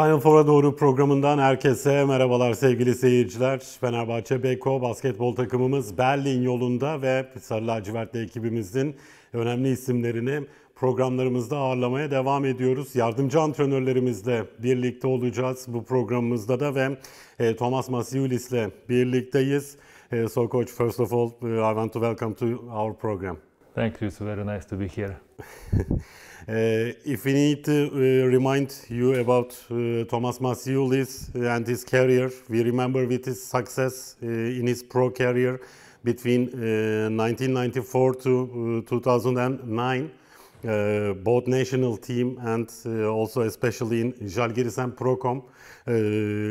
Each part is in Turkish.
Final Four'a doğru programından herkese merhabalar sevgili seyirciler. Fenerbahçe Beko basketbol takımımız Berlin yolunda ve Sarı Lacivertli ekibimizin önemli isimlerini programlarımızda ağırlamaya devam ediyoruz. Yardımcı antrenörlerimizle birlikte olacağız bu programımızda da ve e, Thomas Masiulis'le birlikteyiz. E, so coach, first of all, e, I want to welcome to our program. Thank you. It's very nice to be here. Uh, if we need to uh, remind you about uh, Thomas Masiulis and his career, we remember with his success in his pro career between 1994 to 2009, uh, both national team and uh, also especially in Jalgiris and Procom. Uh,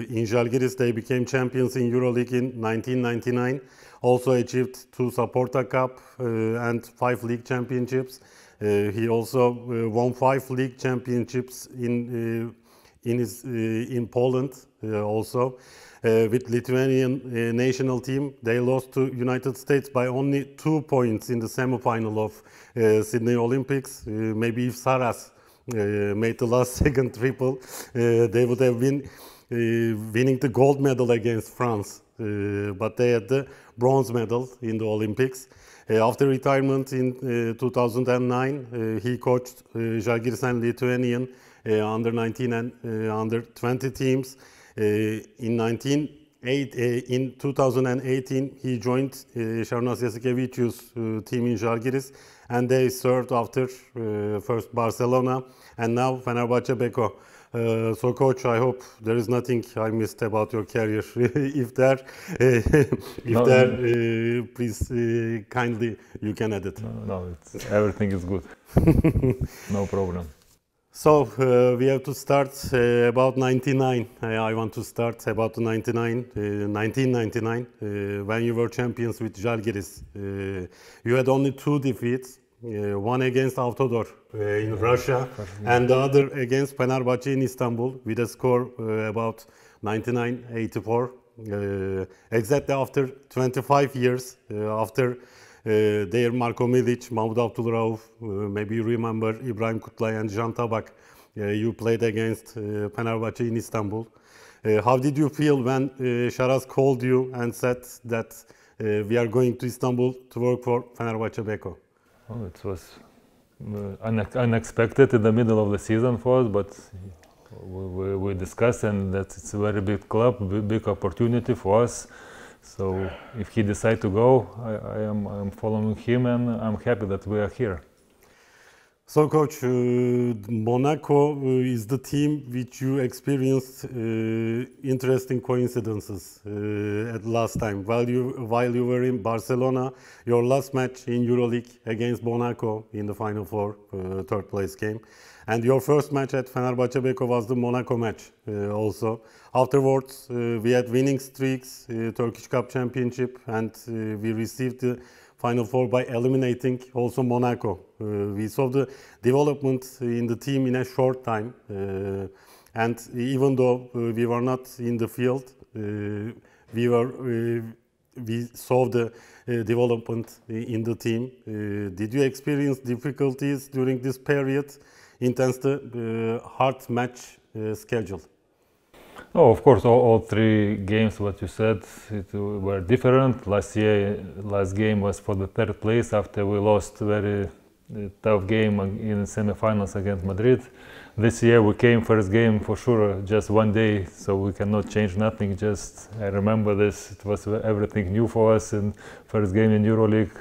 in Jalgiris, they became champions in EuroLeague in 1999, also achieved two Supporter Cup and five league championships. Uh, he also uh, won five league championships in uh, in his in Poland also. with Lithuanian national team, they lost to United States by only two points in the semifinal of Sydney Olympics. maybe if Saras made the last second triple, they would have been uh, winning the gold medal against France, uh, but they had the bronze medal in the Olympics. Uh, after retirement in uh, 2009, uh, he coached and Lithuanian under 19 and under 20 teams. in 19 Eight, uh, in 2018, he joined uh, Sharnas Yasikevicius' uh, team in Žalgiris, and they served after uh, first Barcelona and now Fenerbahce Beko. Uh, so, coach, I hope there is nothing I missed about your career. if there, if no, there, uh, please uh, kindly you can edit. No, no everything is good. no problem. So uh, we have to start uh, about 99. I want to start about 99, 1999, when you were champions with Jalgiris. you had only two defeats uh, one against Avtodor uh, in yeah, Russia yeah. and the other against Fenerbahce in Istanbul with a score uh, about 99-84. Uh, exactly after 25 years, uh, after uh, their Marko Milic, Mahmut Abdulrauf, maybe you remember Ibrahim Kutlay and Jean Tabak, you played against uh, Fenerbahce in Istanbul. how did you feel when Sharaz called you and said that we are going to Istanbul to work for Fenerbahce Beko? Well, oh, it was uh, unexpected in the middle of the season for us, but we, we discussed and that it's a very big club, big opportunity for us. So if he decides to go, I, I am I'm following him and I'm happy that we are here. So, coach, uh, Monaco is the team which you experienced uh, interesting coincidences at last time. While you while you were in Barcelona, your last match in EuroLeague against Monaco in the final four, third place game, and your first match at Fenerbahce Beko was the Monaco match also. Afterwards, we had winning streaks, Turkish Cup Championship, and we received the Final Four by eliminating also Monaco. Uh, we saw the development in the team in a short time. Uh, and even though uh, we were not in the field, uh, we were uh, we saw the uh, development in the team. did you experience difficulties during this period, intense hard match schedule? Oh, of course, all, all, three games, what you said, it, were different. Last year, last game was for the third place after we lost very uh, tough game in semifinals against Madrid. This year we came first game for sure, just one day, so we cannot change nothing. Just I remember this; it was everything new for us. And first game in EuroLeague,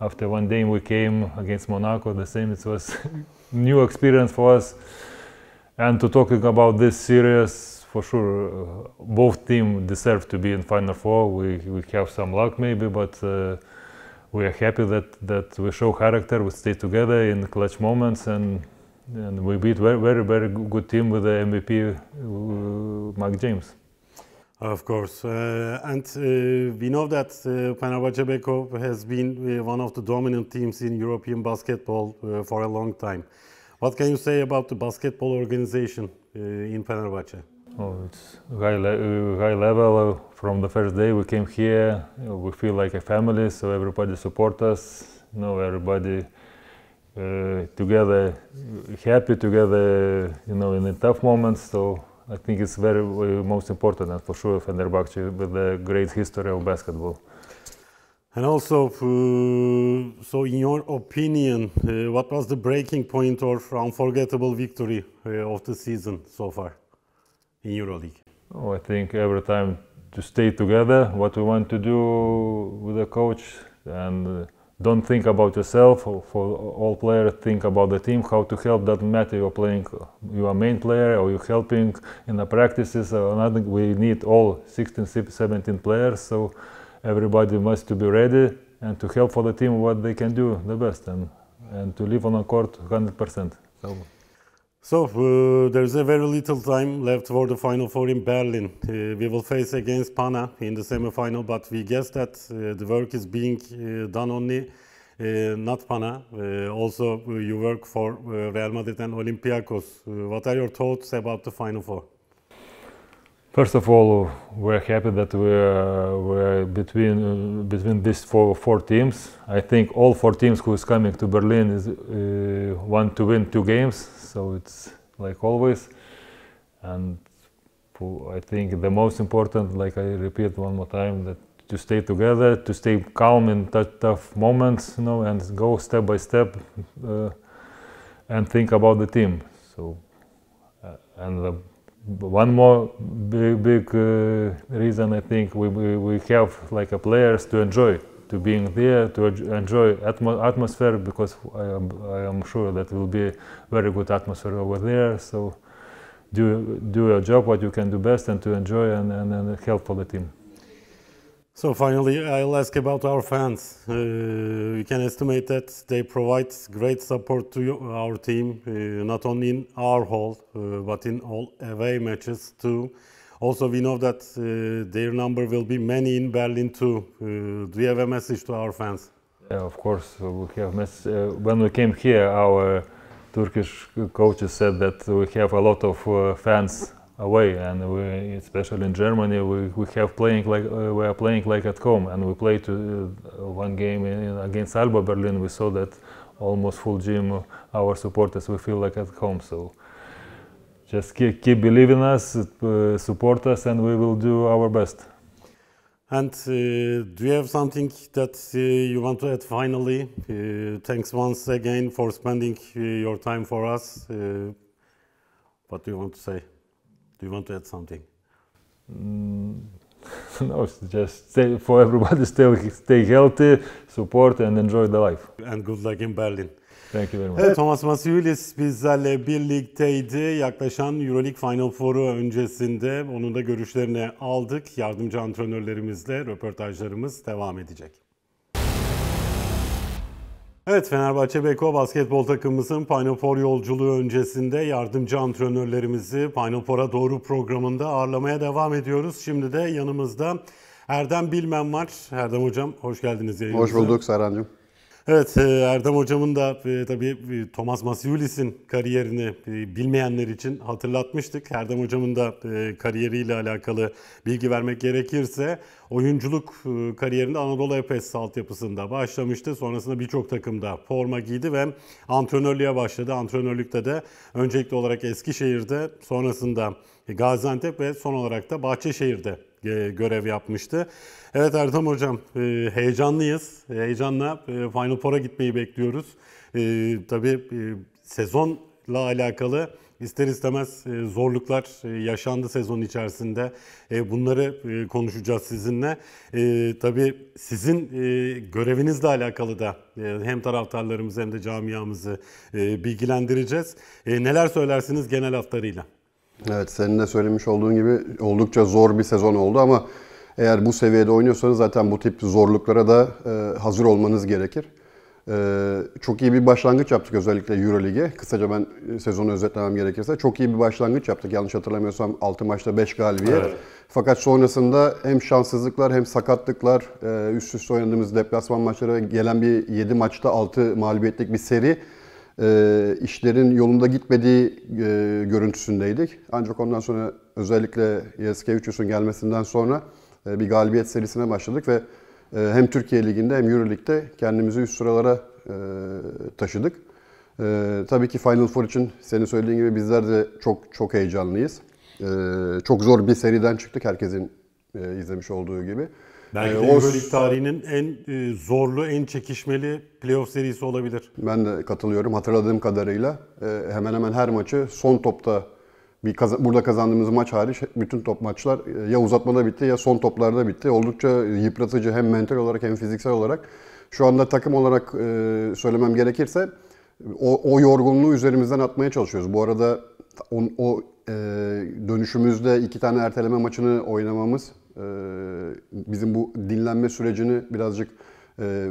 after one day we came against Monaco. The same, it was new experience for us. And to talking about this series, for sure uh, both team deserve to be in final four. We we have some luck maybe, but uh, we are happy that that we show character, we stay together in clutch moments, and and we beat very very very good team with the MVP uh, Mark James. Of course, uh, and uh, we know that uh, Beko has been uh, one of the dominant teams in European basketball uh, for a long time. What can you say about the basketball organization uh, in Fenerbahce? Oh, it's high, le uh, high level. From the first day we came here, we feel like a family, so everybody support us. You know, everybody uh, together, happy together, you know, in the tough moments. So I think it's very uh, most important, and for sure, Fenerbahce with the great history of basketball. And also, uh, so in your opinion, uh, what was the breaking point or unforgettable victory uh, of the season so far? in EuroLeague? Oh, I think every time to stay together, what we want to do with the coach, and uh, don't think about yourself. For all players, think about the team, how to help. Doesn't matter you're playing, you are main player or you're helping in the practices nothing. We need all 16, 17 players, so everybody must to be ready and to help for the team what they can do the best and, and to live on the court 100%. So. So uh, there is a very little time left for the final four in Berlin. Uh, we will face against Pana in the semifinal, but we guess that uh, the work is being uh, done only uh, not Pana. Uh, also, you work for Real Madrid and Olympiacos. what are your thoughts about the final four? First of all, we're happy that we're, uh, we're between uh, between these four, four teams. I think all four teams who is coming to Berlin is uh, want to win two games, so it's like always. And I think the most important, like I repeat one more time, that to stay together, to stay calm in tough moments, you know, and go step by step, uh, and think about the team. So, uh, and. The, one more big, big uh, reason I think we, we have like a players to enjoy to being there to enjoy atmo atmosphere because I am, I am sure that will be very good atmosphere over there so do do your job what you can do best and to enjoy and, and, and help for the team so finally, I'll ask about our fans. Uh, we can estimate that they provide great support to our team, uh, not only in our hall, uh, but in all away matches too. Also, we know that uh, their number will be many in Berlin too. Uh, do you have a message to our fans? Yeah, of course, we have uh, when we came here, our Turkish coaches said that we have a lot of fans away and we, especially in Germany we, we have playing like uh, we are playing like at home and we played uh, one game in, against Alba Berlin we saw that almost full gym uh, our supporters we feel like at home so just keep, keep believing us uh, support us and we will do our best and uh, do you have something that uh, you want to add finally thanks once again for spending your time for us what do you want to say Do you want to add something? Mm, no, just stay, for everybody, stay, stay healthy, support and enjoy the life. And good luck in Berlin. Thank you very much. Evet, Thomas Masiulis bizlerle birlikteydi. Yaklaşan Euroleague Final Four'u öncesinde onun da görüşlerini aldık. Yardımcı antrenörlerimizle röportajlarımız devam edecek. Evet Fenerbahçe Beko basketbol takımımızın Final Four yolculuğu öncesinde yardımcı antrenörlerimizi Final Four'a doğru programında ağırlamaya devam ediyoruz. Şimdi de yanımızda Erdem Bilmen var. Erdem Hocam hoş geldiniz yayınımıza. Hoş bulduk Serhan'cığım. Evet e, Erdem hocamın da e, tabii e, Thomas Masiulis'in kariyerini bilmeyenler için hatırlatmıştık. Erdem hocamın da kariyeriyle alakalı bilgi vermek gerekirse oyunculuk kariyerinde Anadolu Efes altyapısında başlamıştı. Sonrasında birçok takımda forma giydi ve antrenörlüğe başladı. Antrenörlükte de öncelikli olarak Eskişehir'de sonrasında Gaziantep ve son olarak da Bahçeşehir'de e, görev yapmıştı. Evet Ertan Hocam e, heyecanlıyız. Heyecanla e, Final Four'a gitmeyi bekliyoruz. Tabii sezonla alakalı ister istemez zorluklar yaşandı sezon içerisinde. Bunları konuşacağız sizinle. Tabii sizin görevinizle alakalı da hem taraftarlarımızı hem de camiamızı bilgilendireceğiz. Neler söylersiniz genel hatlarıyla? Evet senin de söylemiş olduğun gibi oldukça zor bir sezon oldu ama eğer bu seviyede oynuyorsanız zaten bu tip zorluklara da e, hazır olmanız gerekir. E, çok iyi bir başlangıç yaptık özellikle Eurolig'e. Kısaca ben e, sezonu özetlemem gerekirse. Çok iyi bir başlangıç yaptık. Yanlış hatırlamıyorsam 6 maçta 5 galibiyet. Evet. Fakat sonrasında hem şanssızlıklar hem sakatlıklar, e, üst üste oynadığımız deplasman maçları gelen bir 7 maçta 6 mağlubiyetlik bir seri e, işlerin yolunda gitmediği e, görüntüsündeydik. Ancak ondan sonra özellikle Yaskevicius'un gelmesinden sonra e, bir galibiyet serisine başladık ve e, hem Türkiye Ligi'nde hem Euro Lig'de kendimizi üst sıralara e, taşıdık. E, tabii ki Final Four için senin söylediğin gibi bizler de çok çok heyecanlıyız. E, çok zor bir seriden çıktık herkesin e, izlemiş olduğu gibi. Belki ee, de o... Euroleague tarihinin en e, zorlu, en çekişmeli playoff serisi olabilir. Ben de katılıyorum. Hatırladığım kadarıyla e, hemen hemen her maçı son topta bir kaz- burada kazandığımız maç hariç bütün top maçlar e, ya uzatmada bitti ya son toplarda bitti. Oldukça yıpratıcı hem mental olarak hem fiziksel olarak. Şu anda takım olarak söylemem gerekirse o, o yorgunluğu üzerimizden atmaya çalışıyoruz. Bu arada on, o e, dönüşümüzde iki tane erteleme maçını oynamamız ee, bizim bu dinlenme sürecini birazcık e,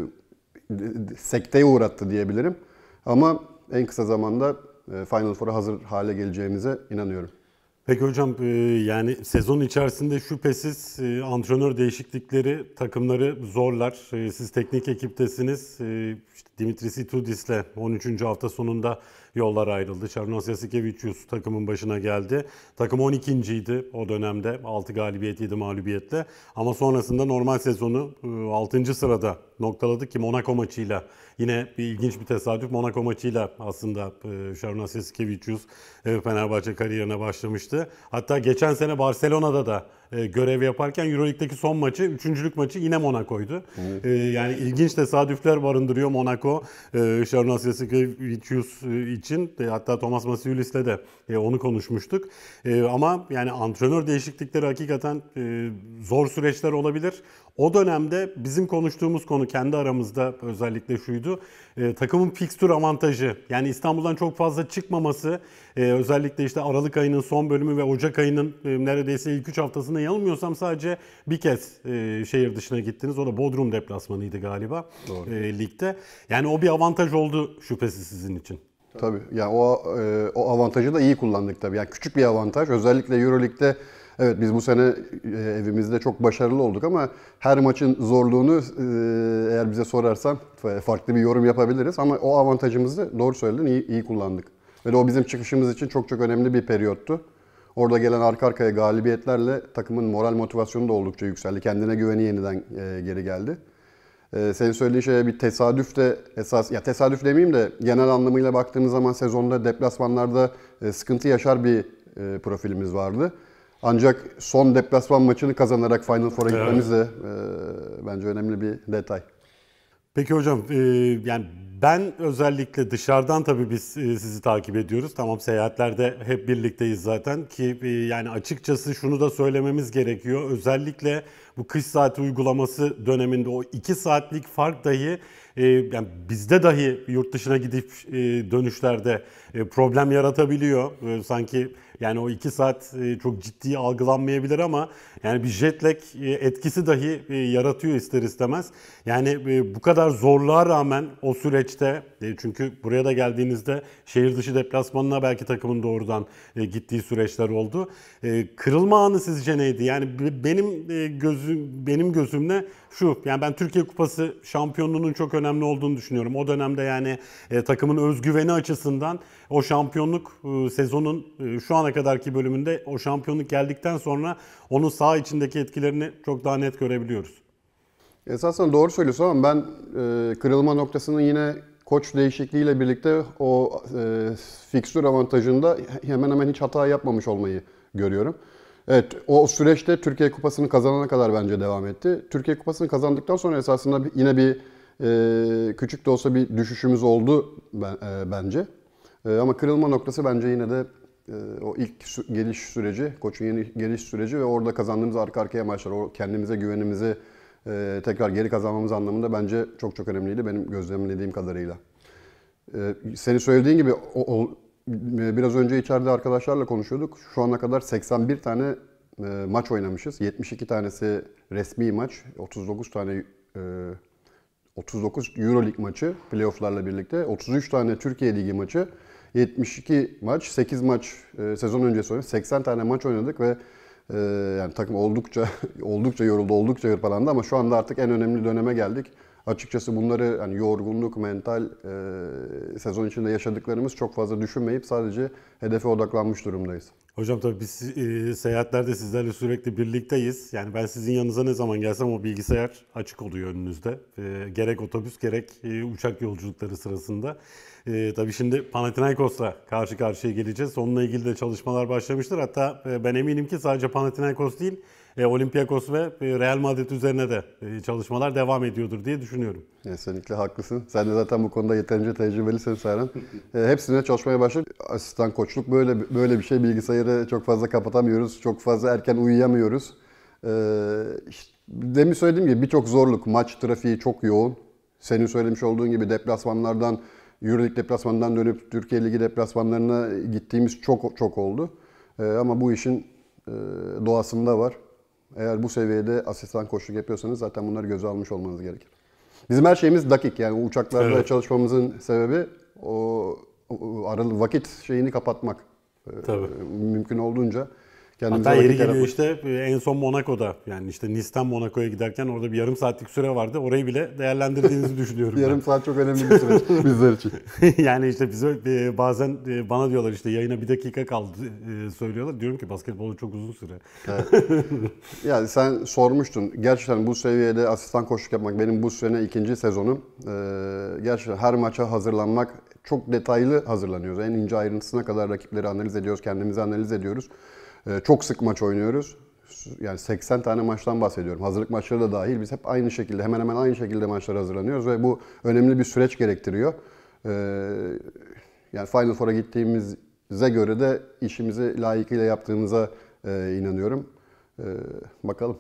sekteye uğrattı diyebilirim. Ama en kısa zamanda e, Final Four'a hazır hale geleceğimize inanıyorum. Peki hocam e, yani sezon içerisinde şüphesiz antrenör değişiklikleri takımları zorlar. Siz teknik ekiptesiniz. İşte Dimitris Itudis'le 13. hafta sonunda yollar ayrıldı. Şarnos Yasikevicius takımın başına geldi. Takım 12.ydi o dönemde. 6 galibiyet 7 mağlubiyetle. Ama sonrasında normal sezonu 6. E, sırada noktaladı ki Monaco maçıyla Yine bir ilginç bir tesadüf Monaco maçıyla aslında Şaruna e, Seskevicius e, Fenerbahçe kariyerine başlamıştı. Hatta geçen sene Barcelona'da da e, görev yaparken Euroleague'deki son maçı, üçüncülük maçı yine Monaco'ydu. Evet. Yani ilginç tesadüfler barındırıyor Monaco. Şaruna Seskevicius için hatta Thomas Masiulis'le de onu konuşmuştuk. Ama yani antrenör değişiklikleri hakikaten zor süreçler olabilir. O dönemde bizim konuştuğumuz konu kendi aramızda özellikle şuydu oyuncuydu. E, ee, takımın fixture avantajı yani İstanbul'dan çok fazla çıkmaması e, özellikle işte Aralık ayının son bölümü ve Ocak ayının e, neredeyse ilk 3 haftasında yanılmıyorsam sadece bir kez e, şehir dışına gittiniz. O da Bodrum deplasmanıydı galiba Doğru. E, ligde. Yani o bir avantaj oldu şüphesiz sizin için. Tabii. yani o e, o avantajı da iyi kullandık tabii. Yani küçük bir avantaj. Özellikle EuroLeague'de Evet biz bu sene e, evimizde çok başarılı olduk ama her maçın zorluğunu e, eğer bize sorarsan farklı bir yorum yapabiliriz. Ama o avantajımızı doğru söyledin iyi, iyi kullandık. Ve de o bizim çıkışımız için çok çok önemli bir periyottu. Orada gelen arka arkaya galibiyetlerle takımın moral motivasyonu da oldukça yükseldi. Kendine güveni yeniden e, geri geldi. Ee, senin söylediğin şeye bir tesadüf de esas ya tesadüf demeyeyim de genel anlamıyla baktığımız zaman sezonda deplasmanlarda e, sıkıntı yaşar bir e, profilimiz vardı. Ancak son deplasman maçını kazanarak Final Four'a evet. gitmemiz de e, bence önemli bir detay. Peki hocam e, yani ben özellikle dışarıdan tabii biz e, sizi takip ediyoruz. Tamam seyahatlerde hep birlikteyiz zaten ki e, yani açıkçası şunu da söylememiz gerekiyor. Özellikle bu kış saati uygulaması döneminde o iki saatlik fark dahi e, yani bizde dahi yurt dışına gidip dönüşlerde problem yaratabiliyor. Sanki yani o iki saat e, çok ciddi algılanmayabilir ama yani bir jet lag e, etkisi dahi e, yaratıyor ister istemez. Yani bu kadar zorluğa rağmen o süreçte çünkü buraya da geldiğinizde şehir dışı deplasmanına belki takımın doğrudan gittiği süreçler oldu. Kırılma anı sizce neydi? Yani benim gözüm benim gözümle şu. Yani ben Türkiye Kupası şampiyonluğunun çok önemli olduğunu düşünüyorum. O dönemde yani e, takımın özgüveni açısından o şampiyonluk e, sezonun e, şu ana kadarki bölümünde o şampiyonluk geldikten sonra onun sağ içindeki etkilerini çok daha net görebiliyoruz. Esasen doğru söylüyorsun ama ben e, kırılma noktasının yine koç değişikliğiyle birlikte o e, fikstür avantajında hemen hemen hiç hata yapmamış olmayı görüyorum. Evet o süreçte Türkiye Kupası'nı kazanana kadar bence devam etti. Türkiye Kupası'nı kazandıktan sonra esasında yine bir e, küçük de olsa bir düşüşümüz oldu ben, e, bence. E, ama kırılma noktası bence yine de e, o ilk sü- geliş süreci, koçun yeni geliş süreci ve orada kazandığımız arka arkaya maçlar, o kendimize güvenimizi e, tekrar geri kazanmamız anlamında bence çok çok önemliydi benim gözlemlediğim kadarıyla. E, senin söylediğin gibi o, o biraz önce içeride arkadaşlarla konuşuyorduk. Şu ana kadar 81 tane e, maç oynamışız. 72 tanesi resmi maç, 39 tane 39 e, EuroLeague maçı playofflarla birlikte, 33 tane Türkiye Ligi maçı, 72 maç, 8 maç e, sezon öncesi oynadık. 80 tane maç oynadık ve yani takım oldukça oldukça yoruldu, oldukça hırpalandı ama şu anda artık en önemli döneme geldik açıkçası bunları hani yorgunluk, mental e, sezon içinde yaşadıklarımız çok fazla düşünmeyip sadece hedefe odaklanmış durumdayız. Hocam tabii biz e, seyahatlerde sizlerle sürekli birlikteyiz. Yani ben sizin yanınıza ne zaman gelsem o bilgisayar açık oluyor önünüzde. E, gerek otobüs gerek e, uçak yolculukları sırasında. E, tabii şimdi Panathinaikos'la karşı karşıya geleceğiz. Onunla ilgili de çalışmalar başlamıştır. Hatta e, ben eminim ki sadece Panathinaikos değil e, Olympiakos ve e, Real Madrid üzerine de e, çalışmalar devam ediyordur diye düşünüyorum. Kesinlikle haklısın. Sen de zaten bu konuda yeterince tecrübelisin Serhan. E, hepsine çalışmaya başladık. Asistan koçluk böyle böyle bir şey. Bilgisayarı çok fazla kapatamıyoruz. Çok fazla erken uyuyamıyoruz. E, işte, demin söylediğim gibi birçok zorluk. Maç trafiği çok yoğun. Senin söylemiş olduğun gibi deplasmanlardan Euroleague deplasmandan dönüp Türkiye Ligi deplasmanlarına gittiğimiz çok çok oldu. Ee, ama bu işin e, doğasında var. Eğer bu seviyede asistan koçluk yapıyorsanız zaten bunları göze almış olmanız gerekir. Bizim her şeyimiz dakik yani uçaklarda evet. çalışmamızın sebebi o, o aralı vakit şeyini kapatmak. E, Tabii. Mümkün olduğunca Kendimize Hatta yeri geliyor işte e, en son Monaco'da yani işte Nice'den Monaco'ya giderken orada bir yarım saatlik süre vardı. Orayı bile değerlendirdiğinizi düşünüyorum. yarım saat çok önemli bir süre bizler için. yani işte bize e, bazen e, bana diyorlar işte yayına bir dakika kaldı söylüyorlar. Diyorum ki basketbolu çok uzun süre. Evet. yani sen sormuştun. Gerçekten bu seviyede asistan koşuk yapmak benim bu sene ikinci sezonum. Ee, gerçekten her maça hazırlanmak çok detaylı hazırlanıyoruz. En ince ayrıntısına kadar rakipleri analiz ediyoruz. Kendimizi analiz ediyoruz. Ee, çok sık maç oynuyoruz. Yani 80 tane maçtan bahsediyorum. Hazırlık maçları da dahil biz hep aynı şekilde hemen hemen aynı şekilde maçlara hazırlanıyoruz ve bu önemli bir süreç gerektiriyor. Ee, yani Final Four'a gittiğimize göre de işimizi layıkıyla yaptığımıza e, inanıyorum. Ee, bakalım.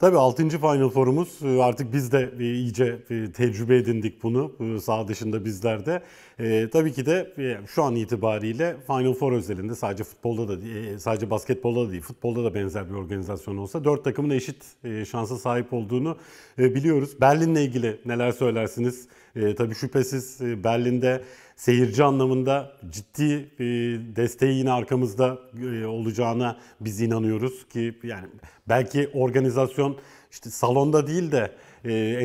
Tabii 6. Final Forum'uz e, artık biz de e, iyice e, tecrübe edindik bunu sağ dışında bizler de. E, tabii ki de şu an itibariyle Final Four özelinde sadece futbolda da sadece basketbolda da değil futbolda da benzer bir organizasyon olsa dört takımın eşit şansa sahip olduğunu biliyoruz. Berlin'le ilgili neler söylersiniz? E, tabii şüphesiz e, Berlin'de seyirci anlamında ciddi e, desteği yine arkamızda e, olacağına biz inanıyoruz ki yani belki organizasyon işte salonda değil de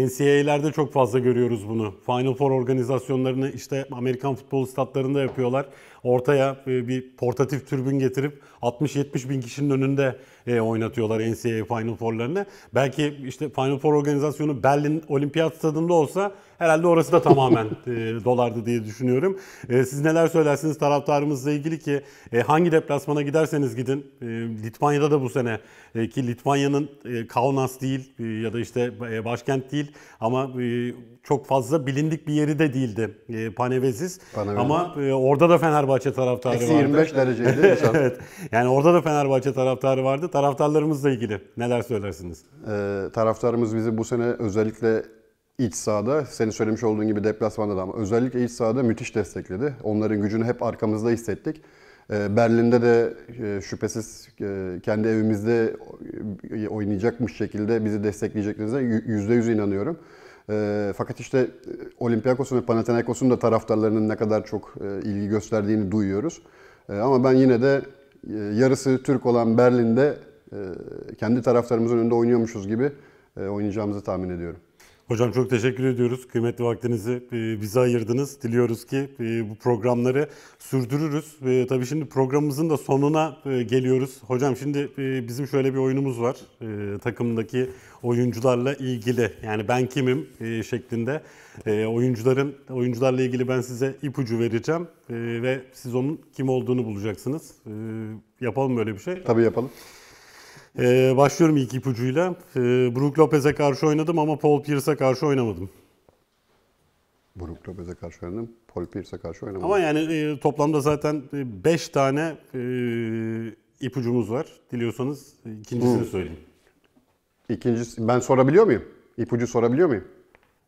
NCAA'lerde çok fazla görüyoruz bunu. Final Four organizasyonlarını işte Amerikan futbol statlarında yapıyorlar ortaya e, bir portatif türbün getirip 60-70 bin kişinin önünde e, oynatıyorlar NCAA Final Four'larını. Belki işte Final Four organizasyonu Berlin Olimpiyat Stadında olsa herhalde orası da tamamen e, dolardı diye düşünüyorum. Siz neler söylersiniz taraftarımızla ilgili ki hangi deplasmana giderseniz gidin Litvanya'da da bu sene ki Litvanya'nın Kaunas değil ya da işte başkent değil ama çok fazla bilindik bir yeri de değildi Panevezis. Panevezis. Ama orada da Fenerbahçe Fenerbahçe taraftarı vardı. 25 dereceydi. evet. Yani orada da Fenerbahçe taraftarı vardı. Taraftarlarımızla ilgili neler söylersiniz? Ee, taraftarımız bizi bu sene özellikle iç sahada, senin söylemiş olduğun gibi deplasmanda da ama özellikle iç sahada müthiş destekledi. Onların gücünü hep arkamızda hissettik. Ee, Berlin'de de e, şüphesiz e, kendi evimizde oynayacakmış şekilde bizi destekleyeceklerinize %100 inanıyorum. E, fakat işte e, Olympiakos'un ve Panathinaikos'un da taraftarlarının ne kadar çok e, ilgi gösterdiğini duyuyoruz. E, ama ben yine de e, yarısı Türk olan Berlin'de e, kendi taraftarımızın önünde oynuyormuşuz gibi e, oynayacağımızı tahmin ediyorum. Hocam çok teşekkür ediyoruz. Kıymetli vaktinizi e, bize ayırdınız. Diliyoruz ki e, bu programları sürdürürüz. E, tabii şimdi programımızın da sonuna geliyoruz. Hocam şimdi bizim şöyle bir oyunumuz var. Takımdaki oyuncularla ilgili yani ben kimim şeklinde oyuncuların oyuncularla ilgili ben size ipucu vereceğim ve siz onun kim olduğunu bulacaksınız. Yapalım böyle bir şey. Tabii yapalım. Ee, başlıyorum ilk ipucuyla. Ee, Brook Lopez'e karşı oynadım ama Paul Pierce'e karşı oynamadım. Brook Lopez'e karşı oynadım, Paul Pierce'e karşı oynamadım. Ama yani e, toplamda zaten 5 e, tane e, ipucumuz var. Diliyorsanız ikincisini Hı. söyleyeyim. İkincisi, ben sorabiliyor muyum? İpucu sorabiliyor muyum?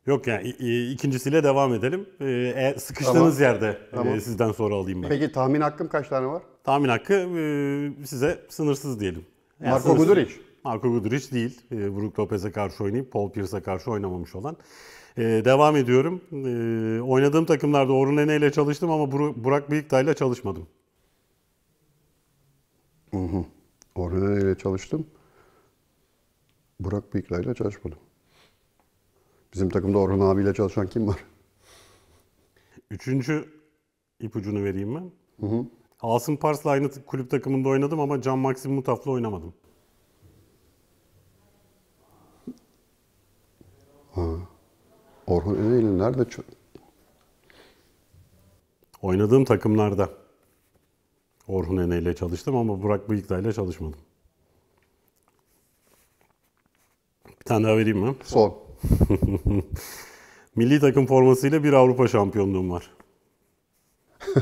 Yok yani ikincisiyle devam edelim. E, sıkıştığınız tamam. yerde e, tamam. E, sizden soru alayım ben. Peki tahmin hakkım kaç tane var? Tahmin hakkı e, size sınırsız diyelim. Yani Marco sınırsız. Guduric. Marco Guduric değil. E, Brook Lopez'e karşı oynayıp Paul Pierce'a karşı oynamamış olan. E, devam ediyorum. E, oynadığım takımlarda Orun Ene ile çalıştım ama Bur- Burak Büyükdağ ile çalışmadım. Hı hı. Orun Ene ile çalıştım. Burak Büyükdağ ile çalışmadım. Bizim takımda Orhan abiyle çalışan kim var? Üçüncü ipucunu vereyim mi? Hı hı. Asım Pars'la aynı kulüp takımında oynadım ama Can Maxim Mutaf'la oynamadım. Ha. Orhan Öneyli nerede? Çö- Oynadığım takımlarda Orhun Ene ile çalıştım ama Burak Bıyıkla ile çalışmadım. Bir tane daha vereyim mi? Son. Milli takım formasıyla bir Avrupa şampiyonluğum var.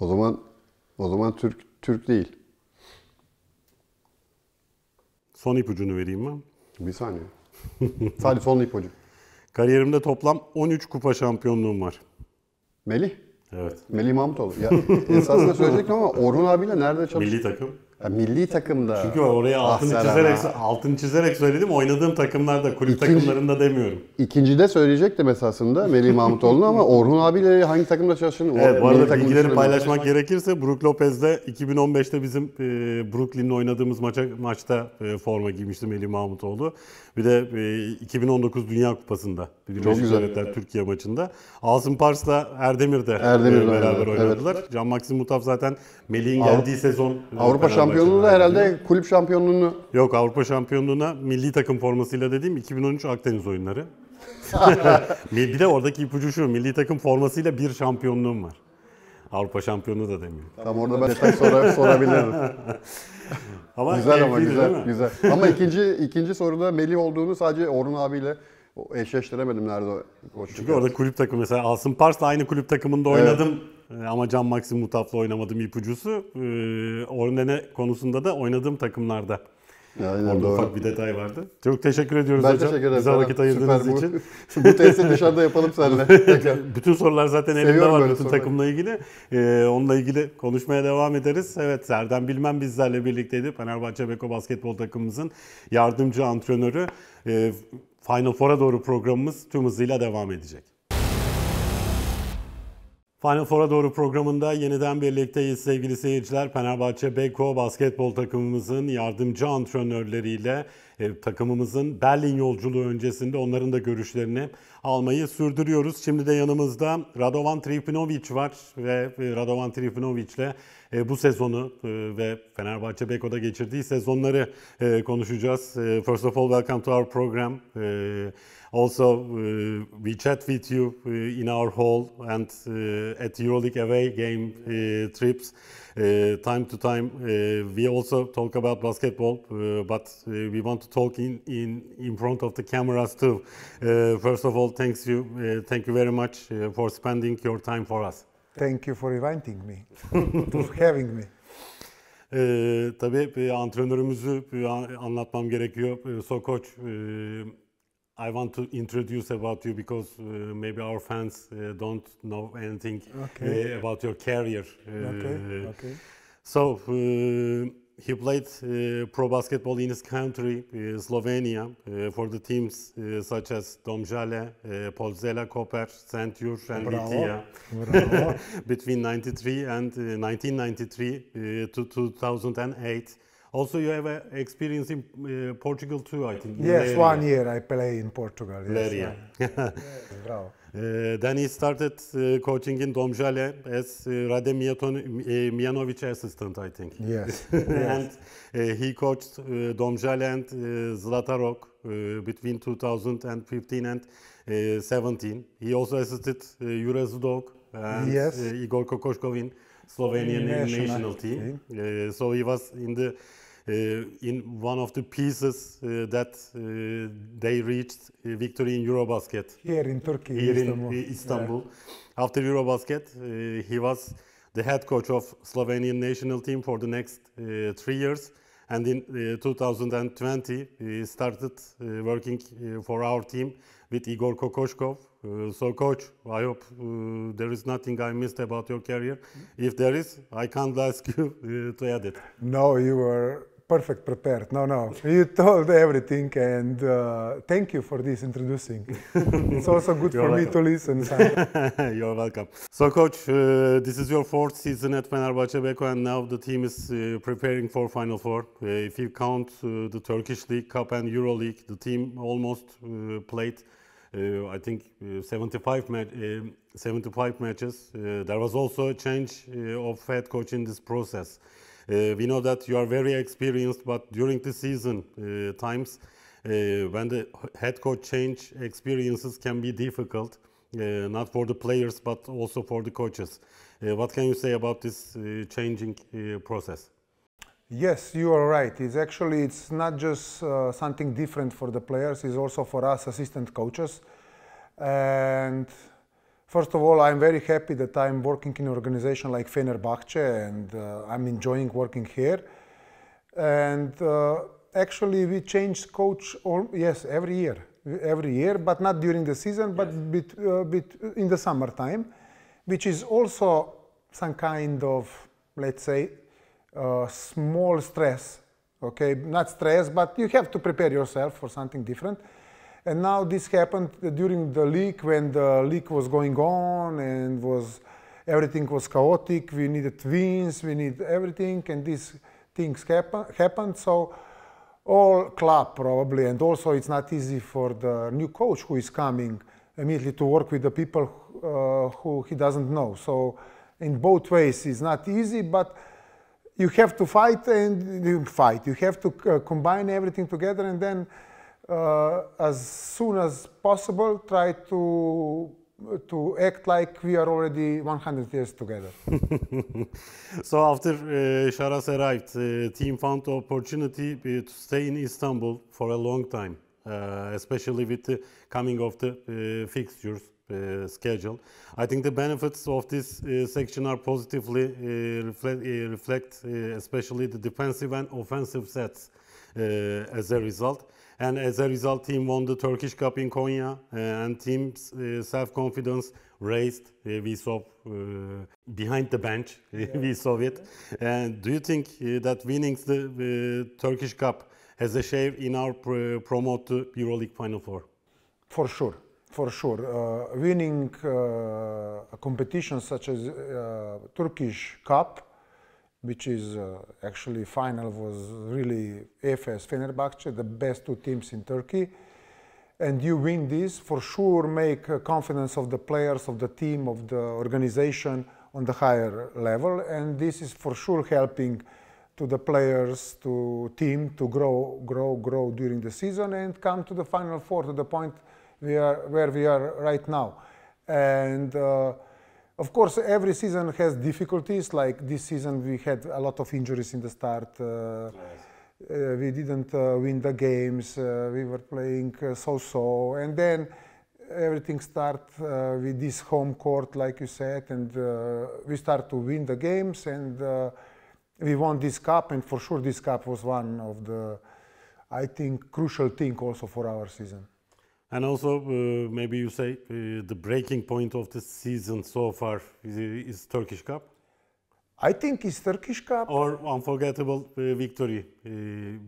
O zaman o zaman Türk Türk değil. Son ipucunu vereyim mi? Bir saniye. Sadece son ipucu. Kariyerimde toplam 13 kupa şampiyonluğum var. Melih? Evet. Melih Mahmutoğlu. Ya, esasında söyleyecektim ama Orhun abiyle nerede çalıştın? Milli takım. Ya milli takımda. Çünkü oraya altını Bahsarana. çizerek altını çizerek söyledim. Oynadığım takımlarda, kulüp İkinci, takımlarında demiyorum. İkincide söyleyecektim esasında Melih Mahmutoğlu'nu ama Orhun abiyle hangi takımda çalıştığını Evet, o, bu arada bilgileri paylaşmak gerekirse Brook Lopez'de 2015'te bizim e, Brooklyn'le oynadığımız maça maçta e, forma giymişti Melih Mahmutoğlu. Bir de 2019 e, Dünya Kupası'nda çok güzel. Devletler evet. Türkiye maçında. Asım Pars'la Erdemir de Erdemir'de e, beraber evet. oynadılar. Evet. Can Maxim Mutaf zaten Melih'in geldiği sezon e, Avrupa şampiyonluğu da herhalde kulüp şampiyonluğunu Yok Avrupa şampiyonluğuna milli takım formasıyla dediğim 2013 Akdeniz oyunları. bir de oradaki ipucu şu. Milli takım formasıyla bir şampiyonluğum var. Avrupa şampiyonu da demiyor. Tam orada ben detay sorabilirim. ama güzel ama güzel, güzel. Ama ikinci ikinci soruda Melih olduğunu sadece Orun abiyle eşleştiremedim nerede koçluk. Çünkü orada kulüp takımı mesela Asım Pars'la aynı kulüp takımında oynadım. Evet. Ama Can Maxim Mutaf'la oynamadım ipucusu. Ee, Ornene konusunda da oynadığım takımlarda Aynen, Orada doğru. ufak bir detay vardı. Çok teşekkür ediyoruz ben hocam. Teşekkür ederim. Bize vakit ayırdığınız Süper, için. Bu, bu testi dışarıda yapalım seninle. bütün sorular zaten Seviyorum elimde var bütün soruları. takımla ilgili. Ee, onunla ilgili konuşmaya devam ederiz. Evet Serdem Bilmem bizlerle birlikteydi. Fenerbahçe Beko basketbol takımımızın yardımcı antrenörü. Ee, Final Four'a doğru programımız tüm hızıyla devam edecek. Final Four'a doğru programında yeniden birlikteyiz sevgili seyirciler. Fenerbahçe Beko basketbol takımımızın yardımcı antrenörleriyle e, takımımızın Berlin yolculuğu öncesinde onların da görüşlerini almayı sürdürüyoruz. Şimdi de yanımızda Radovan Trifinovic var ve e, Radovan Trifinovic ile e, bu sezonu ve Fenerbahçe Beko'da geçirdiği sezonları konuşacağız. First of all welcome to our program. Also, uh, we chat with you uh, in our hall and uh, at EuroLeague away game trips. time to time, we also talk about basketball, but we want to talk in, in, in front of the cameras too. first of all, thanks you, thank you very much for spending your time for us. Thank you for inviting me, for having me. Ee, tabii antrenörümüzü anlatmam gerekiyor. Sokoç I want to introduce about you because uh, maybe our fans uh, don't know anything uh, okay. uh, about your career. Uh, okay. okay. So uh, he played pro basketball in his country, Slovenia, for the teams such as Domžale, uh, Polzela, Koper, Centur, and Bravo. Bravo. between 93 and 1993 to 2008. Also, you have uh, experience in uh, Portugal too, I think. Yes, Leria. one year I play in Portugal. Yes, Leria. Uh, then he started uh, coaching in Domžale as uh, Rade uh, Mijanovic assistant, I think. Yes. yes. and uh, he coached uh, Domžale and Zlatarok between 2015 and 17. He also assisted uh, Jurez Dog and yes. Igor Kokoshkov in Slovenian national, national team. team. so he was in the uh, in one of the pieces uh, that uh, they reached victory in Eurobasket. Here in Turkey, here Istanbul. in Istanbul. Yeah. After Eurobasket, he was the head coach of Slovenian national team for the next three years. And in 2020, he started working for our team with Igor Kokoshkov. Uh, so, coach, I hope uh, there is nothing I missed about your career. Mm. If there is, I can't ask you uh, to add it. No, you were perfect prepared. No, no, you told everything, and uh, thank you for this introducing. it's also good You're for welcome. me to listen. You're welcome. So, coach, uh, this is your fourth season at Fenerbahce Beko, and now the team is uh, preparing for Final Four. Uh, if you count uh, the Turkish League Cup and Euro League, the team almost uh, played. I think 75, ma 75 matches. there was also a change of head coach in this process. Uh, we know that you are very experienced, but during the season uh, times, uh, when the head coach change, experiences can be difficult, not for the players, but also for the coaches. what can you say about this changing process? Yes, you are right. It's actually it's not just uh, something different for the players. It's also for us assistant coaches, and First of all, I'm very happy that I'm working in an organization like Fenerbahce and uh, I'm enjoying working here. And uh, actually, we change coach, all, yes, every year, every year, but not during the season, but yes. bit, uh, bit in the summertime, which is also some kind of, let's say, uh, small stress. Okay, not stress, but you have to prepare yourself for something different. And now this happened during the leak when the leak was going on and was everything was chaotic. We needed wins, we need everything, and these things happen, happened. So all club probably, and also it's not easy for the new coach who is coming immediately to work with the people uh, who he doesn't know. So in both ways, it's not easy, but you have to fight and you fight. You have to uh, combine everything together and then uh, as soon as possible, try to to act like we are already 100 years together. so after uh, Sharas arrived, uh, team found the opportunity uh, to stay in Istanbul for a long time, uh, especially with the coming of the uh, fixtures. Uh, schedule. I think the benefits of this uh, section are positively uh, reflect, reflect especially the defensive and offensive sets as a result. And as a result, team won the Turkish Cup in Konya, and team's self-confidence raised. we saw uh, behind the bench. Yeah. we saw it. Yeah. And do you think uh, that winning the uh, Turkish Cup has a share in our pr promote to EuroLeague Final Four? For sure for sure. Uh, winning uh, a competition such as uh, Turkish Cup, which is uh, actually final was really AFS Fenerbahce, the best two teams in Turkey. And you win this, for sure make uh, confidence of the players, of the team, of the organization on the higher level. And this is for sure helping to the players, to team, to grow, grow, grow during the season and come to the final four, to the point we are where we are right now. And uh, of course, every season has difficulties. Like this season, we had a lot of injuries in the start. Uh, uh we didn't uh, win the games. Uh, we were playing so-so, and then everything start with this home court, like you said, and we start to win the games and we won this cup, and for sure this cup was one of the, I think, crucial thing also for our season. And also, uh, maybe you say uh, the breaking point of the season so far is, is Turkish Cup. I think it's Turkish Cup or unforgettable uh, victory. Uh,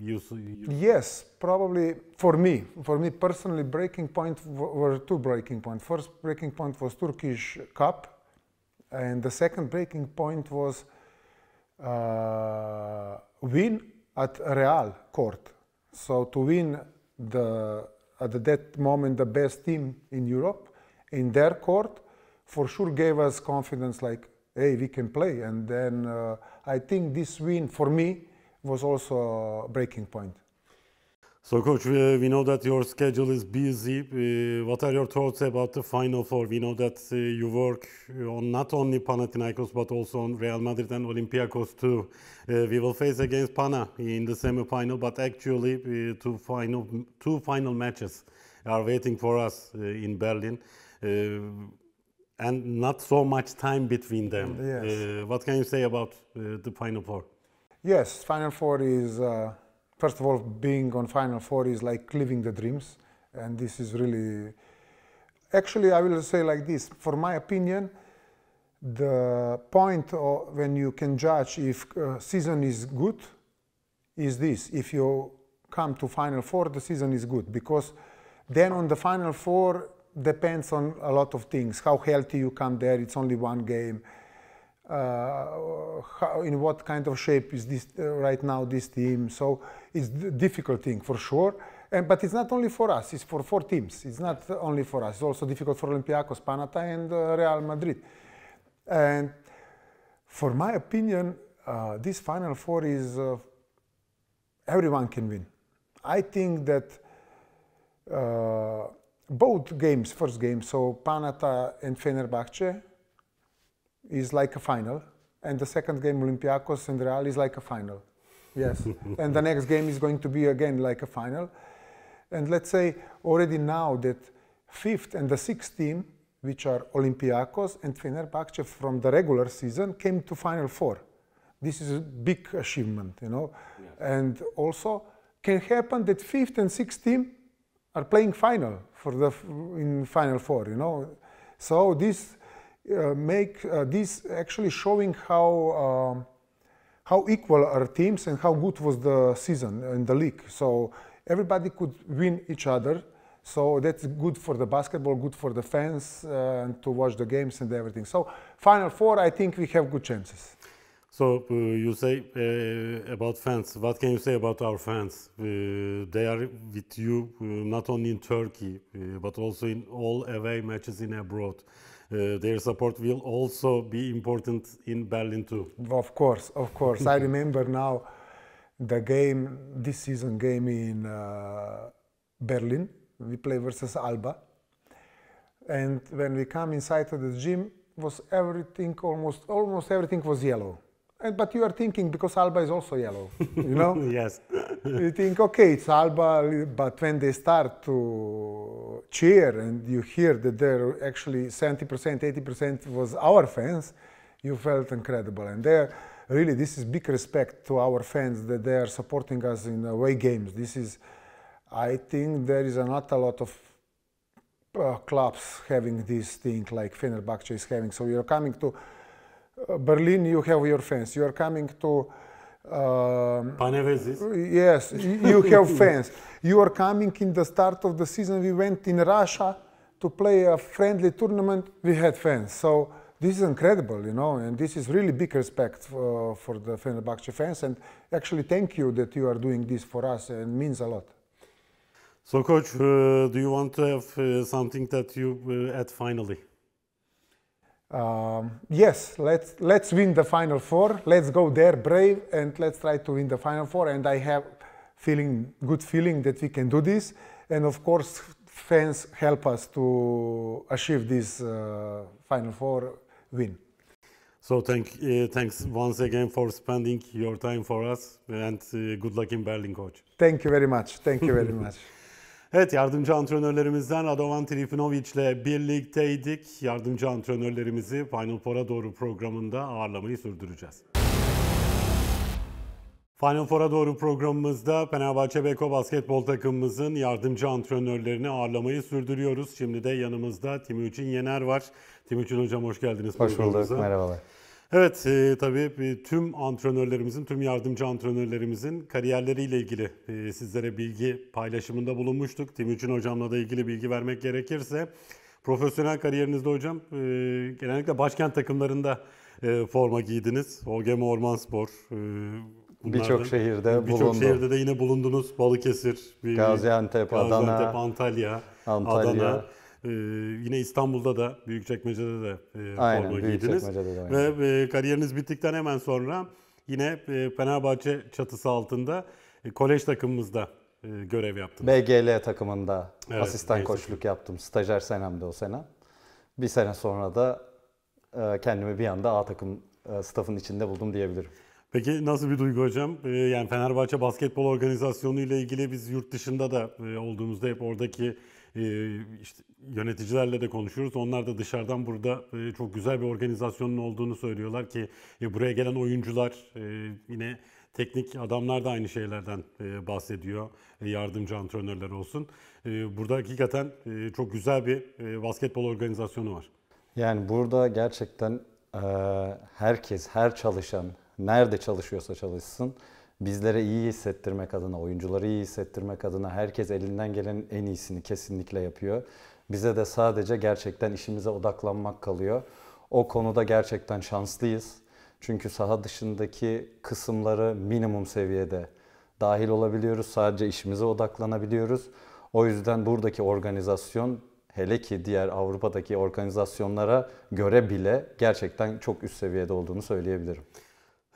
you, you yes, probably for me, for me personally, breaking point were two breaking points. First breaking point was Turkish Cup, and the second breaking point was uh, win at Real Court. So to win the at that moment the best team in Europe in their court for sure gave us confidence like hey we can play and then uh, I think this win for me was also a breaking point. So, coach, we uh, we know that your schedule is busy. Uh, what are your thoughts about the final four? We know that uh, you work on not only Panathinaikos but also on Real Madrid and Olympiacos too. Uh, we will face against Pana in the semi-final, but actually uh, two final two final matches are waiting for us in Berlin. and not so much time between them. Yes. what can you say about the Final Four? Yes, Final Four is first of all, being on Final Four is like living the dreams, and this is really. Actually, I will say like this. For my opinion, the point when you can judge if uh, season is good is this: if you come to Final Four, the season is good because then on the Final Four depends on a lot of things. How healthy you come there. It's only one game uh, how, in what kind of shape is this uh, right now this team. So it's a difficult thing for sure. And, but it's not only for us, it's for four teams. It's not only for us. It's also difficult for Olympiacos, Panata, and uh, Real Madrid. And for my opinion, uh, this Final Four is uh, everyone can win. I think that uh, both games, first game, so Panata and Fenerbahce, is like a final, and the second game Olympiacos and Real is like a final. Yes, and the next game is going to be again like a final, and let's say already now that fifth and the sixth team, which are Olympiacos and Fenerbahce from the regular season, came to final four. This is a big achievement, you know, yes. and also can happen that fifth and sixth team are playing final for the in final four, you know. So this uh, make uh, this actually showing how um, how equal are teams and how good was the season in the league. So everybody could win each other. So that's good for the basketball, good for the fans uh, and to watch the games and everything. So Final Four, I think we have good chances. So uh, you say uh, about fans. What can you say about our fans? Uh, they are with you not only in Turkey but also in all away matches in abroad. Uh, their support will also be important in Berlin too. Of course, of course. I remember now the game, this season game in uh, Berlin. We play versus Alba. And when we come inside of the gym, was everything almost almost everything was yellow but you are thinking because Alba is also yellow, you know? yes. you think, okay, it's Alba, but when they start to cheer and you hear that they're actually 70%, 80% was our fans, you felt incredible. And there, really, this is big respect to our fans that they are supporting us in away games. This is, I think there is not a lot of uh, clubs having this thing like Fenerbahce is having. So you're coming to uh, Berlin, you have your fans. You are coming to um, yes, you have fans. You are coming in the start of the season. We went in Russia to play a friendly tournament. We had fans. So this is incredible, you know, and this is really big respect for, uh, for the Fenerbahce fans. And actually, thank you that you are doing this for us. It means a lot. So, coach, uh, do you want to have uh, something that you uh, add finally? Um, yes, let's, let's win the Final Four. Let's go there brave and let's try to win the Final Four. And I have feeling good feeling that we can do this. And of course, fans help us to achieve this uh, Final Four win. So thank, uh, thanks once again for spending your time for us and uh, good luck in Berlin, coach. Thank you very much. Thank you very much. Evet yardımcı antrenörlerimizden Radovan ile birlikteydik. Yardımcı antrenörlerimizi Final Four'a doğru programında ağırlamayı sürdüreceğiz. Final Four'a doğru programımızda Fenerbahçe Beko basketbol takımımızın yardımcı antrenörlerini ağırlamayı sürdürüyoruz. Şimdi de yanımızda Timuçin Yener var. Timuçin Hocam hoş geldiniz. Hoş bulduk, merhabalar. Evet e, tabii e, tüm antrenörlerimizin, tüm yardımcı antrenörlerimizin kariyerleriyle ilgili e, sizlere bilgi paylaşımında bulunmuştuk. Timuçin hocamla da ilgili bilgi vermek gerekirse profesyonel kariyerinizde hocam e, genellikle başkent takımlarında e, forma giydiniz. OGM Spor. e, Birçok şehirde bir bulundum. Birçok şehirde de yine bulundunuz. Balıkesir, Gaziantep, Gaziantep Adana, Antalya, Antalya, Adana. Ee, yine İstanbul'da da, Büyükçekmece'de de e, Aynen, forma giydiniz. De Ve e, kariyeriniz bittikten hemen sonra yine e, Fenerbahçe çatısı altında e, kolej takımımızda e, görev yaptınız. BGL takımında evet, asistan koçluk yaptım. Stajyer senemdi o sene. Bir sene sonra da e, kendimi bir anda A takım e, staffın içinde buldum diyebilirim. Peki nasıl bir duygu hocam? E, yani Fenerbahçe Basketbol Organizasyonu ile ilgili biz yurt dışında da e, olduğumuzda hep oradaki ee, işte yöneticilerle de konuşuyoruz. Onlar da dışarıdan burada e, çok güzel bir organizasyonun olduğunu söylüyorlar ki e, buraya gelen oyuncular e, yine teknik adamlar da aynı şeylerden bahsediyor. Yardımcı antrenörler olsun. Burada hakikaten çok güzel bir basketbol organizasyonu var. Yani burada gerçekten herkes, her çalışan nerede çalışıyorsa çalışsın bizlere iyi hissettirmek adına, oyuncuları iyi hissettirmek adına herkes elinden gelen en iyisini kesinlikle yapıyor. Bize de sadece gerçekten işimize odaklanmak kalıyor. O konuda gerçekten şanslıyız. Çünkü saha dışındaki kısımları minimum seviyede dahil olabiliyoruz. Sadece işimize odaklanabiliyoruz. O yüzden buradaki organizasyon hele ki diğer Avrupa'daki organizasyonlara göre bile gerçekten çok üst seviyede olduğunu söyleyebilirim.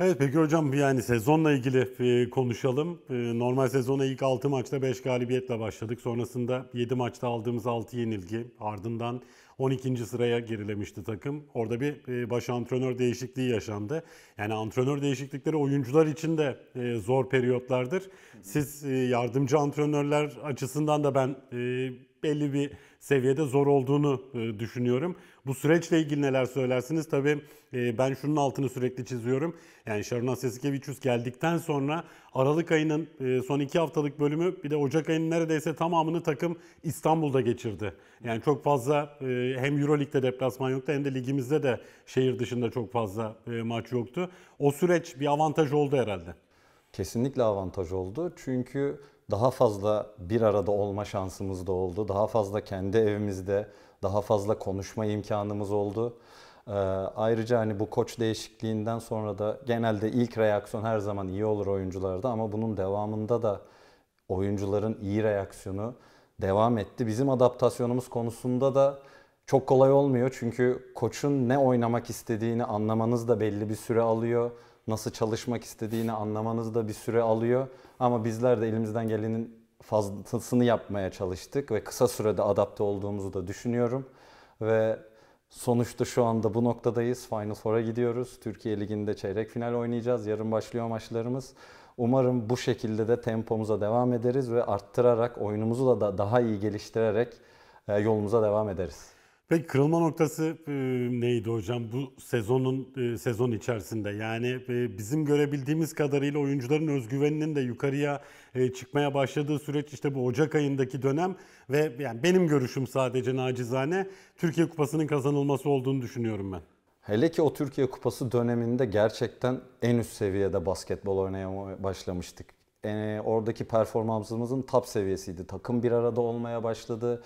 Evet peki hocam yani sezonla ilgili e, konuşalım. E, normal sezona ilk 6 maçta 5 galibiyetle başladık. Sonrasında 7 maçta aldığımız 6 yenilgi. Ardından 12. sıraya gerilemişti takım. Orada bir e, baş antrenör değişikliği yaşandı. Yani antrenör değişiklikleri oyuncular için de zor periyotlardır. Siz yardımcı antrenörler açısından da ben belli bir seviyede zor olduğunu e, düşünüyorum. Bu süreçle ilgili neler söylersiniz? Tabii e, ben şunun altını sürekli çiziyorum. Yani Şaruna Sesikeviçüs geldikten sonra Aralık ayının e, son iki haftalık bölümü bir de Ocak ayının neredeyse tamamını takım İstanbul'da geçirdi. Yani çok fazla hem Euroleague'de deplasman yoktu hem de ligimizde de şehir dışında çok fazla maç yoktu. O süreç bir avantaj oldu herhalde. Kesinlikle avantaj oldu. Çünkü daha fazla bir arada olma şansımız da oldu. Daha fazla kendi evimizde, daha fazla konuşma imkanımız oldu. Ee, ayrıca hani bu koç değişikliğinden sonra da genelde ilk reaksiyon her zaman iyi olur oyuncularda ama bunun devamında da oyuncuların iyi reaksiyonu devam etti. Bizim adaptasyonumuz konusunda da çok kolay olmuyor çünkü koçun ne oynamak istediğini anlamanız da belli bir süre alıyor nasıl çalışmak istediğini anlamanız da bir süre alıyor. Ama bizler de elimizden gelenin fazlasını yapmaya çalıştık ve kısa sürede adapte olduğumuzu da düşünüyorum. Ve sonuçta şu anda bu noktadayız. Final Four'a gidiyoruz. Türkiye Ligi'nde çeyrek final oynayacağız. Yarın başlıyor maçlarımız. Umarım bu şekilde de tempomuza devam ederiz ve arttırarak oyunumuzu da daha iyi geliştirerek e, yolumuza devam ederiz. Peki kırılma noktası e, neydi hocam bu sezonun e, sezon içerisinde? Yani e, bizim görebildiğimiz kadarıyla oyuncuların özgüveninin de yukarıya e, çıkmaya başladığı süreç işte bu Ocak ayındaki dönem ve yani benim görüşüm sadece nacizane Türkiye Kupası'nın kazanılması olduğunu düşünüyorum ben. Hele ki o Türkiye Kupası döneminde gerçekten en üst seviyede basketbol oynaya başlamıştık. E, oradaki performansımızın top seviyesiydi. Takım bir arada olmaya başladı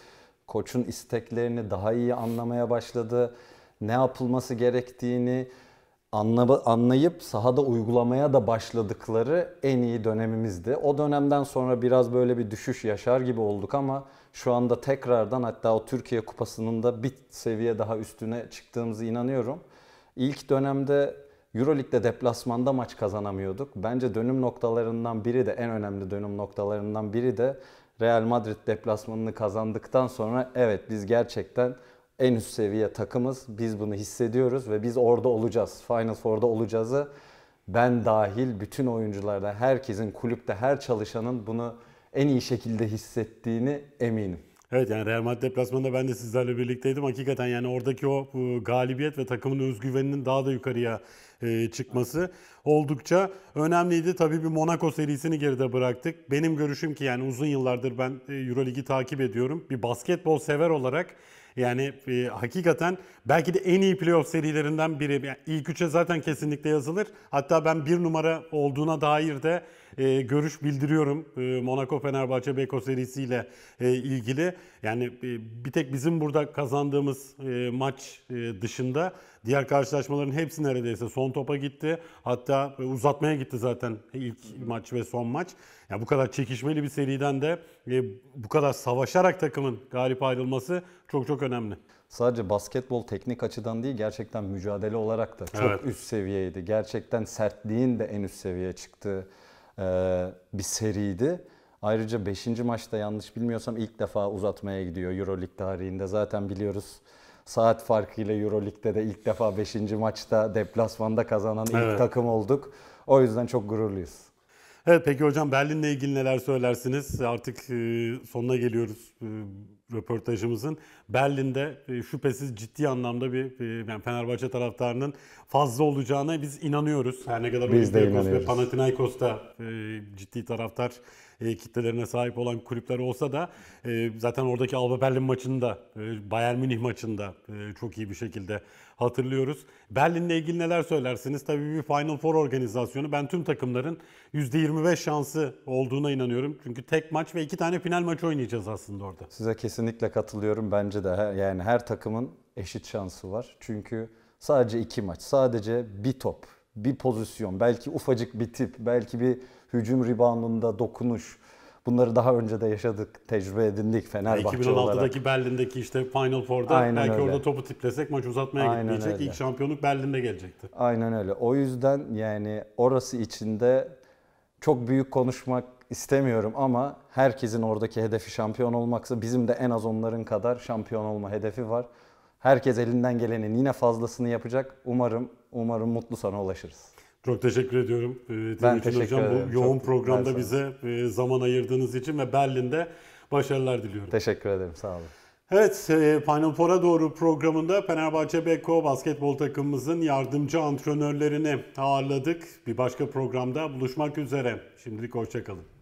koçun isteklerini daha iyi anlamaya başladı. Ne yapılması gerektiğini anlayıp sahada uygulamaya da başladıkları en iyi dönemimizdi. O dönemden sonra biraz böyle bir düşüş yaşar gibi olduk ama şu anda tekrardan hatta o Türkiye Kupası'nın da bir seviye daha üstüne çıktığımızı inanıyorum. İlk dönemde Euroleague'de deplasmanda maç kazanamıyorduk. Bence dönüm noktalarından biri de en önemli dönüm noktalarından biri de Real Madrid deplasmanını kazandıktan sonra evet biz gerçekten en üst seviye takımız. Biz bunu hissediyoruz ve biz orada olacağız. Final Four'da olacağızı ben dahil bütün oyuncularda, herkesin, kulüpte her çalışanın bunu en iyi şekilde hissettiğini eminim. Evet yani Real Madrid deplasmanında ben de sizlerle birlikteydim. Hakikaten yani oradaki o galibiyet ve takımın özgüveninin daha da yukarıya e, çıkması oldukça önemliydi. Tabii bir Monaco serisini geride bıraktık. Benim görüşüm ki yani uzun yıllardır ben e, Euroligi takip ediyorum. Bir basketbol sever olarak yani e, hakikaten belki de en iyi playoff serilerinden biri. Yani ilk üçe zaten kesinlikle yazılır. Hatta ben bir numara olduğuna dair de e, görüş bildiriyorum e, Monaco Fenerbahçe Beko serisiyle e, ilgili. Yani e, bir tek bizim burada kazandığımız e, maç e, dışında diğer karşılaşmaların hepsi neredeyse son topa gitti. Hatta e, uzatmaya gitti zaten ilk maç ve son maç. Yani bu kadar çekişmeli bir seriden de e, bu kadar savaşarak takımın galip ayrılması çok çok önemli sadece basketbol teknik açıdan değil gerçekten mücadele olarak da çok evet. üst seviyeydi. Gerçekten sertliğin de en üst seviyeye çıktığı e, bir seriydi. Ayrıca 5. maçta yanlış bilmiyorsam ilk defa uzatmaya gidiyor Euroleague tarihinde. Zaten biliyoruz saat farkıyla Euroleague'de de ilk defa 5. maçta deplasmanda kazanan ilk evet. takım olduk. O yüzden çok gururluyuz. Evet peki hocam Berlin'le ilgili neler söylersiniz? Artık e, sonuna geliyoruz. E, röportajımızın Berlin'de e, şüphesiz ciddi anlamda bir e, yani Fenerbahçe taraftarının fazla olacağına biz inanıyoruz. Her ne kadar Biz de inanıyoruz. ve inanıyoruz. Panathinaikos'ta e, ciddi taraftar e, kitlelerine sahip olan kulüpler olsa da e, zaten oradaki Alba Berlin maçında, e, Bayern Münih maçında e, çok iyi bir şekilde hatırlıyoruz. Berlin'le ilgili neler söylersiniz? Tabii bir Final Four organizasyonu. Ben tüm takımların %25 şansı olduğuna inanıyorum. Çünkü tek maç ve iki tane final maçı oynayacağız aslında orada. Size kesinlikle katılıyorum. Bence de her, yani her takımın eşit şansı var. Çünkü sadece iki maç, sadece bir top, bir pozisyon, belki ufacık bir tip, belki bir hücum reboundunda dokunuş. Bunları daha önce de yaşadık, tecrübe edindik Fenerbahçe 2016'daki olarak. 2016'daki Berlin'deki işte Final Four'da Aynen belki öyle. orada topu tiplesek maç uzatmaya Aynen gitmeyecek. Öyle. İlk şampiyonluk Berlin'de gelecekti. Aynen öyle. O yüzden yani orası içinde çok büyük konuşmak istemiyorum ama herkesin oradaki hedefi şampiyon olmaksa bizim de en az onların kadar şampiyon olma hedefi var. Herkes elinden gelenin yine fazlasını yapacak. Umarım umarım mutlu sona ulaşırız. Çok teşekkür ediyorum. E, ben teşekkür hocam. ederim. Bu yoğun Çok programda bize e, zaman ayırdığınız için ve Berlin'de başarılar diliyorum. Teşekkür ederim. Sağ olun. Evet, e, Final Four'a doğru programında Fenerbahçe Beko basketbol takımımızın yardımcı antrenörlerini ağırladık. Bir başka programda buluşmak üzere. Şimdilik hoşçakalın.